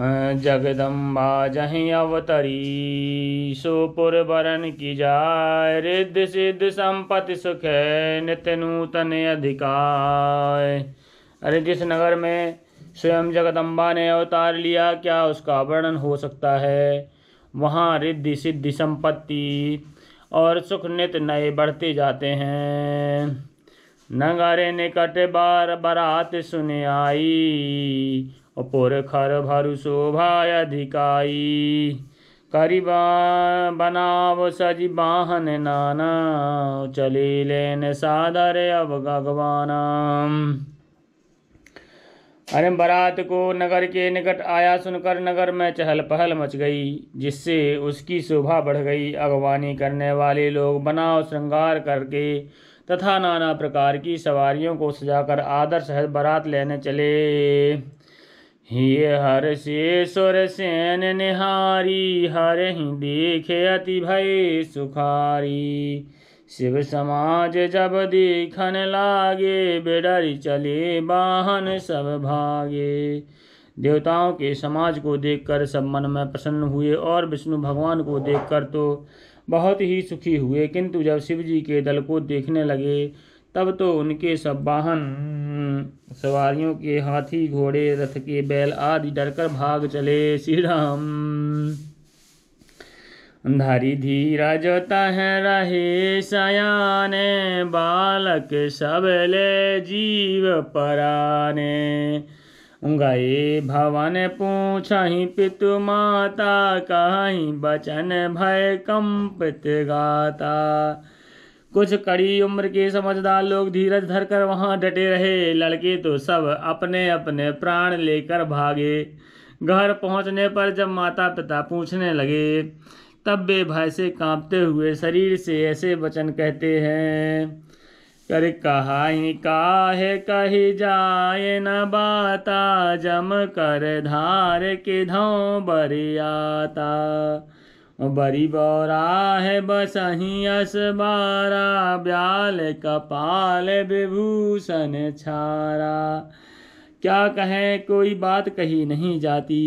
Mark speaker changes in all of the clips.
Speaker 1: जगदम्बा जही अवतरी सुपुर वरण की जाय रिद्ध सिद्ध संपत्ति सुख है नित्य नूतन अधिकार अरे जिस नगर में स्वयं जगदम्बा ने अवतार लिया क्या उसका वर्णन हो सकता है वहाँ रिद्धि सिद्धि संपत्ति और सुख नित्य नए बढ़ते जाते हैं नगर निकट बार बारात सुने आई अपोर खर भरु शोभा अधिकाई करिबा बनाव सज बाहन नाना चली लेन सादर अब भगवान अरे बरात को नगर के निकट आया सुनकर नगर में चहल पहल मच गई जिससे उसकी शोभा बढ़ गई अगवानी करने वाले लोग बनाव श्रृंगार करके तथा नाना प्रकार की सवारियों को सजाकर आदर सहित बरात लेने चले ये हर शेश्वर सेन निहारी हर ही देखे अति भय सुखारी शिव समाज जब देखन लागे बेडर चले वाहन सब भागे देवताओं के समाज को देखकर सब मन में प्रसन्न हुए और विष्णु भगवान को देखकर तो बहुत ही सुखी हुए किंतु जब शिव जी के दल को देखने लगे तब तो उनके सब वाहन सवारियों के हाथी घोड़े रथ के बैल आदि डरकर भाग चले श्री राम अंधारी धीरा जोता है रहे सयाने बालक सबले जीव पराने गए भवन पूछही पितु माता कहीं बचन भय कंपित गाता कुछ कड़ी उम्र के समझदार लोग धीरज धरकर वहां डटे रहे लड़के तो सब अपने अपने प्राण लेकर भागे घर पहुंचने पर जब माता पिता पूछने लगे तब वे भय से कांपते हुए शरीर से ऐसे वचन कहते हैं कर कहाई काहे कही जाए न बाता जम कर धार के धौ बरियाता बरी बौरा है बसही बारा ब्याल कपाल विभूषण छारा क्या कहे कोई बात कही नहीं जाती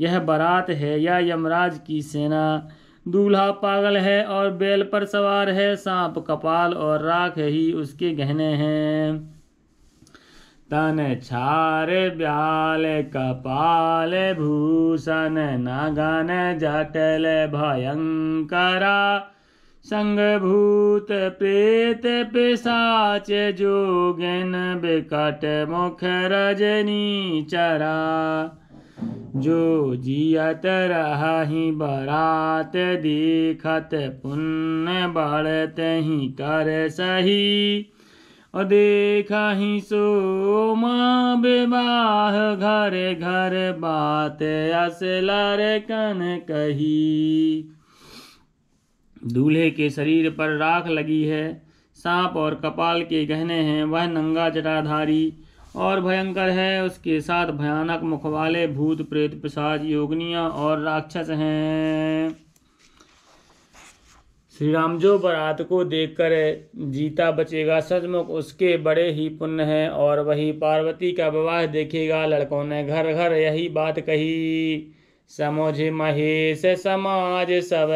Speaker 1: यह बारात है या यमराज की सेना दूल्हा पागल है और बेल पर सवार है सांप कपाल और राख ही उसके गहने हैं तन छार ब्याल कपाल भूषण नगन जटल भयंकरा भूत प्रेत पिशाच जोगिन विकट मुख रजनी चरा जो जियत रही बरात देखत पुण्य बढ़त ही कर सही देखा ही सो माँ विवाह घर घर बात असलर कन कही दूल्हे के शरीर पर राख लगी है सांप और कपाल के गहने हैं वह नंगा जटाधारी और भयंकर है उसके साथ भयानक मुखवाले भूत प्रेत पिशाच योगनियाँ और राक्षस हैं श्री राम जो बरात को देखकर जीता बचेगा सचमुख उसके बड़े ही पुण्य हैं और वही पार्वती का विवाह देखेगा लड़कों ने घर घर यही बात कही समझ महेश समाज सब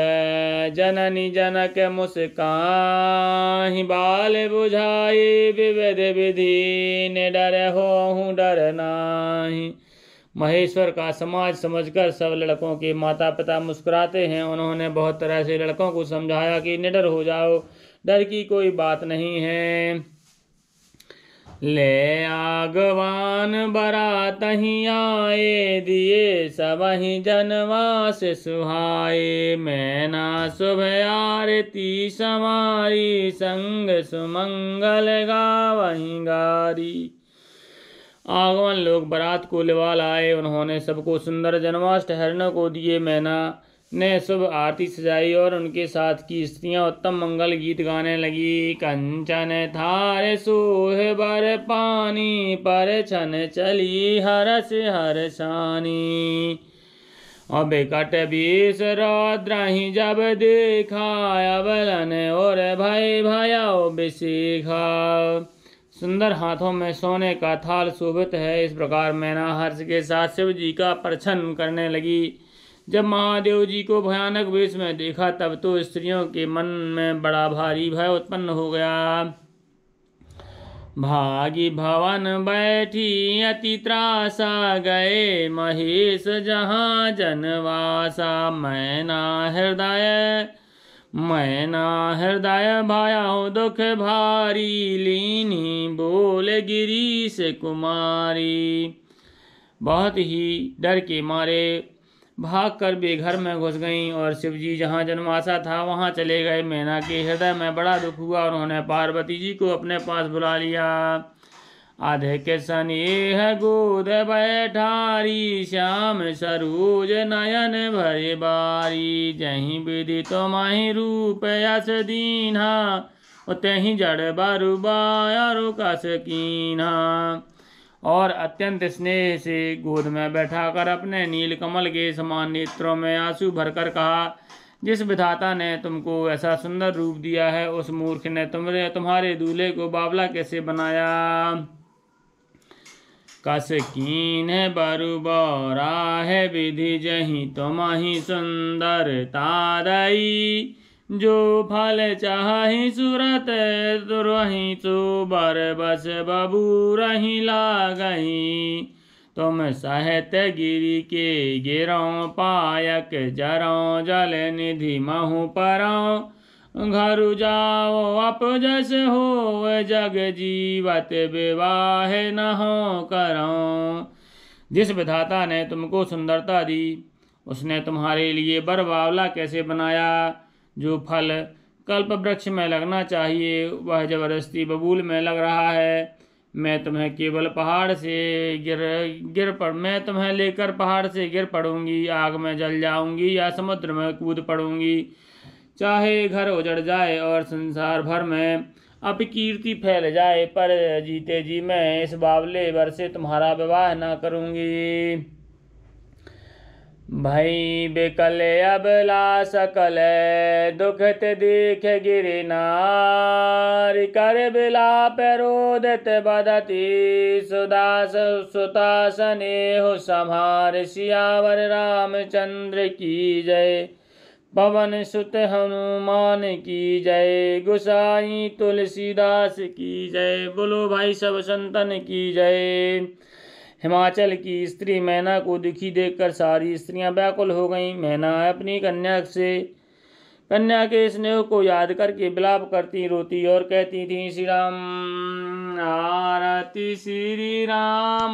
Speaker 1: जननी जनक मुस्कान बाल बुझाई विविध विधि डर हो डर नाही महेश्वर का समाज समझकर सब लड़कों के माता पिता मुस्कुराते हैं उन्होंने बहुत तरह से लड़कों को समझाया कि निडर हो जाओ डर की कोई बात नहीं है ले आगवान बरात ही आए दिए सब ही जनवास सुहाए मैना सुबह आरती समारी संग सुमंगल वहीं गारी आगमन लोग बरात को लिवा लाए उन्होंने सबको सुंदर जन्माष्ट हरण को दिए मैना ने शुभ आरती सजाई और उनके साथ की स्त्रियां उत्तम मंगल गीत गाने लगी कंचन थारे सोह बर पानी पर छन चली हरस हर शानी और कट बीस रौद्रही जब देखा अबलन और भाई भाया बिशेखा सुंदर हाथों में सोने का थाल शोभित है इस प्रकार मैना हर्ष के साथ शिव जी का प्रछन करने लगी जब महादेव जी को भयानक वेश में देखा तब तो स्त्रियों के मन में बड़ा भारी भय उत्पन्न हो गया भागी भवन बैठी अति त्रासा गए महेश जहाँ जनवासा मैना हृदय मै ना हृदय भाया हो दुख भारी लीनी बोले गिरी से कुमारी बहुत ही डर के मारे भाग कर बेघर में घुस गईं और शिवजी जहाँ जन्माशा था वहाँ चले गए मैना के हृदय में बड़ा दुख हुआ उन्होंने पार्वती जी को अपने पास बुला लिया अधिक के सनीह गोद बैठारी श्याम सरूज नयन भरे बारी जही विधि तो माही रूप यस दीना तही जड़ बारु कस कीना और अत्यंत स्नेह से गोद में बैठाकर अपने नील कमल के समान नेत्रों में आंसू भरकर कहा जिस विधाता ने तुमको ऐसा सुंदर रूप दिया है उस मूर्ख ने तुम्हारे तुम्हारे दूल्हे को बावला कैसे बनाया कस कीन बरु बौरा है विधि जही तुमहि तो सुंदरता दई जो फल चाह सूरत तुरही सुबर बस बबू रही ला गही तुम सहत गिरी के गिरों पायक जरों जल निधि महु परों घर जाओ आप जस हो जग जीवत विवाह न हो करो जिस विधाता ने तुमको सुंदरता दी उसने तुम्हारे लिए बर बावला कैसे बनाया जो फल कल्प वृक्ष में लगना चाहिए वह जबरदस्ती बबूल में लग रहा है मैं तुम्हें केवल पहाड़ से गिर गिर पड़ मैं तुम्हें लेकर पहाड़ से गिर पड़ूंगी आग में जल जाऊंगी या समुद्र में कूद पड़ूंगी चाहे घर उजड़ जाए और संसार भर में अपकीर्ति फैल जाए पर जीते जी मैं इस बावले वर से तुम्हारा विवाह ना करूँगी भई बिकल ला सकल दुखत देख गिरी नार कर बिलाप बदती सुदास सुता हो संहार सियावर रामचंद्र की जय पवन सुत हनुमान की जय गुसाई तुलसीदास की जय बोलो भाई सब संतन की जय हिमाचल की स्त्री मैना को दुखी देखकर सारी स्त्रियां व्याकुल हो गईं मैना अपनी कन्या से कन्या के स्नेह को याद करके बिलाप करती रोती और कहती थी श्री राम आरती श्री राम